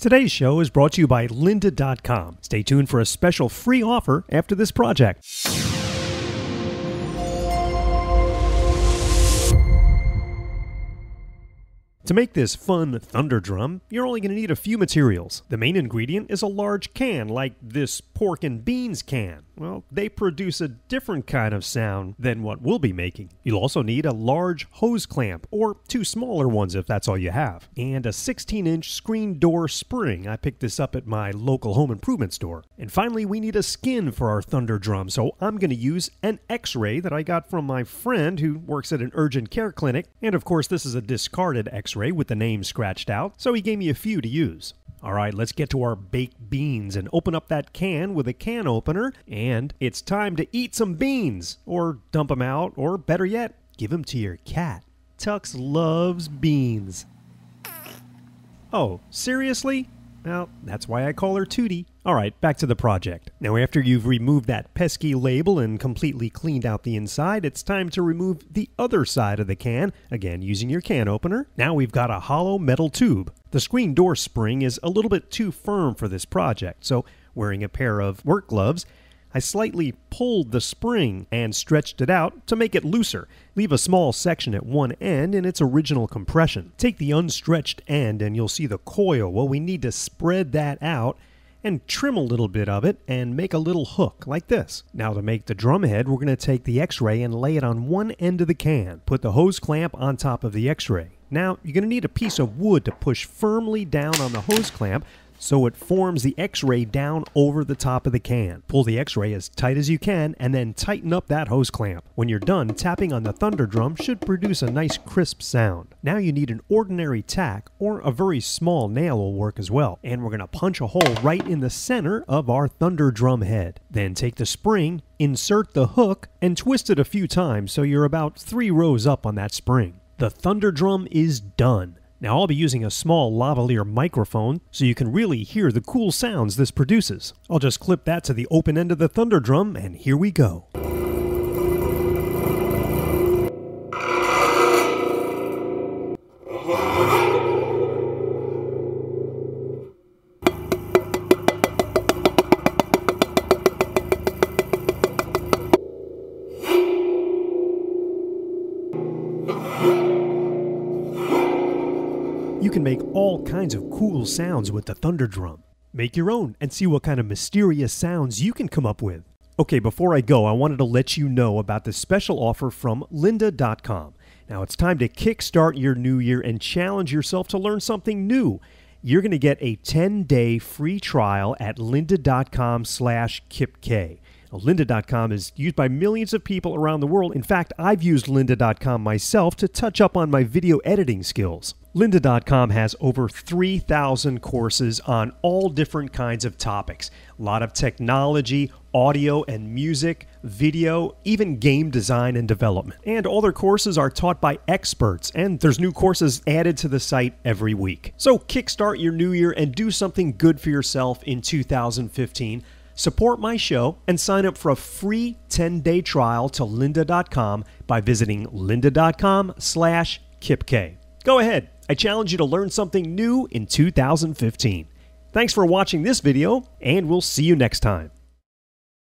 Today's show is brought to you by lynda.com. Stay tuned for a special free offer after this project. To make this fun thunder drum, you're only going to need a few materials. The main ingredient is a large can, like this pork and beans can. Well, they produce a different kind of sound than what we'll be making. You'll also need a large hose clamp, or two smaller ones if that's all you have, and a 16 inch screen door spring. I picked this up at my local home improvement store. And finally, we need a skin for our thunder drum, so I'm going to use an x ray that I got from my friend who works at an urgent care clinic. And of course, this is a discarded x ray with the name scratched out, so he gave me a few to use. All right, let's get to our baked beans and open up that can with a can opener. And it's time to eat some beans, or dump them out, or better yet, give them to your cat. Tux loves beans. Oh, seriously? Well, that's why I call her Tootie. All right, back to the project. Now, after you've removed that pesky label and completely cleaned out the inside, it's time to remove the other side of the can, again using your can opener. Now we've got a hollow metal tube. The screen door spring is a little bit too firm for this project, so wearing a pair of work gloves, I slightly pulled the spring and stretched it out to make it looser. Leave a small section at one end in its original compression. Take the unstretched end and you'll see the coil. Well, we need to spread that out and trim a little bit of it and make a little hook like this. Now to make the drum head, we're going to take the x-ray and lay it on one end of the can. Put the hose clamp on top of the x-ray. Now, you're going to need a piece of wood to push firmly down on the hose clamp so it forms the x-ray down over the top of the can. Pull the x-ray as tight as you can and then tighten up that hose clamp. When you're done, tapping on the thunder drum should produce a nice crisp sound. Now you need an ordinary tack or a very small nail will work as well. And we're gonna punch a hole right in the center of our thunder drum head. Then take the spring, insert the hook, and twist it a few times so you're about three rows up on that spring. The thunder drum is done. Now I'll be using a small lavalier microphone so you can really hear the cool sounds this produces. I'll just clip that to the open end of the thunder drum and here we go. You can make all kinds of cool sounds with the thunder drum. Make your own and see what kind of mysterious sounds you can come up with. Okay, before I go, I wanted to let you know about this special offer from lynda.com. Now it's time to kickstart your new year and challenge yourself to learn something new. You're going to get a 10-day free trial at lynda.com slash kipk. Now, lynda.com is used by millions of people around the world. In fact, I've used lynda.com myself to touch up on my video editing skills. Lynda.com has over 3,000 courses on all different kinds of topics a lot of technology, audio and music, video, even game design and development. And all their courses are taught by experts, and there's new courses added to the site every week. So kickstart your new year and do something good for yourself in 2015 Support my show and sign up for a free 10-day trial to lynda.com by visiting lynda.com slash kipk. Go ahead. I challenge you to learn something new in 2015. Thanks for watching this video, and we'll see you next time.